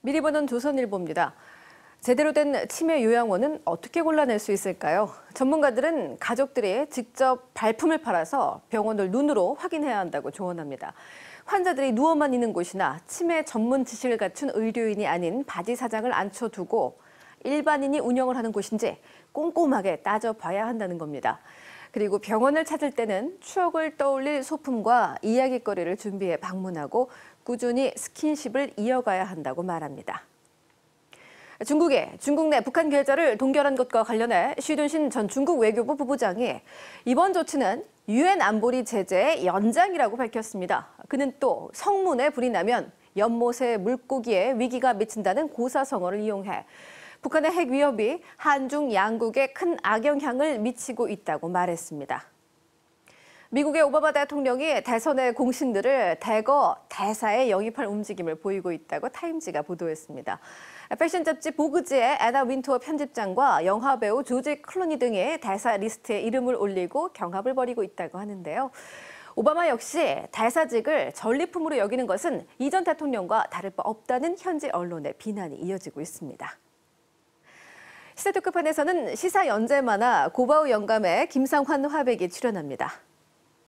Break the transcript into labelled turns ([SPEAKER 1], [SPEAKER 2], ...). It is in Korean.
[SPEAKER 1] 미리 보는 조선일보입니다. 제대로 된 치매 요양원은 어떻게 골라낼 수 있을까요? 전문가들은 가족들이 직접 발품을 팔아서 병원을 눈으로 확인해야 한다고 조언합니다. 환자들이 누워만 있는 곳이나 치매 전문 지식을 갖춘 의료인이 아닌 바지 사장을 앉혀두고 일반인이 운영을 하는 곳인지 꼼꼼하게 따져봐야 한다는 겁니다. 그리고 병원을 찾을 때는 추억을 떠올릴 소품과 이야기거리를 준비해 방문하고 꾸준히 스킨십을 이어가야 한다고 말합니다. 중국에 중국 내 북한 계좌를 동결한 것과 관련해 시둔신 전 중국 외교부 부부장이 이번 조치는 유엔 안보리 제재의 연장이라고 밝혔습니다. 그는 또 성문에 불이 나면 연못의 물고기에 위기가 미친다는 고사성어를 이용해 북한의 핵 위협이 한중 양국에 큰 악영향을 미치고 있다고 말했습니다. 미국의 오바마 대통령이 대선의 공신들을 대거 대사에 영입할 움직임을 보이고 있다고 타임지가 보도했습니다. 패션 잡지 보그지의 애나 윈토어 편집장과 영화배우 조지 클루니 등의 대사 리스트에 이름을 올리고 경합을 벌이고 있다고 하는데요. 오바마 역시 대사직을 전리품으로 여기는 것은 이전 대통령과 다를 바 없다는 현지 언론의 비난이 이어지고 있습니다. 세트 끝판에서는 시사 연재 만화 고바우 영감의 김상환 화백이 출연합니다.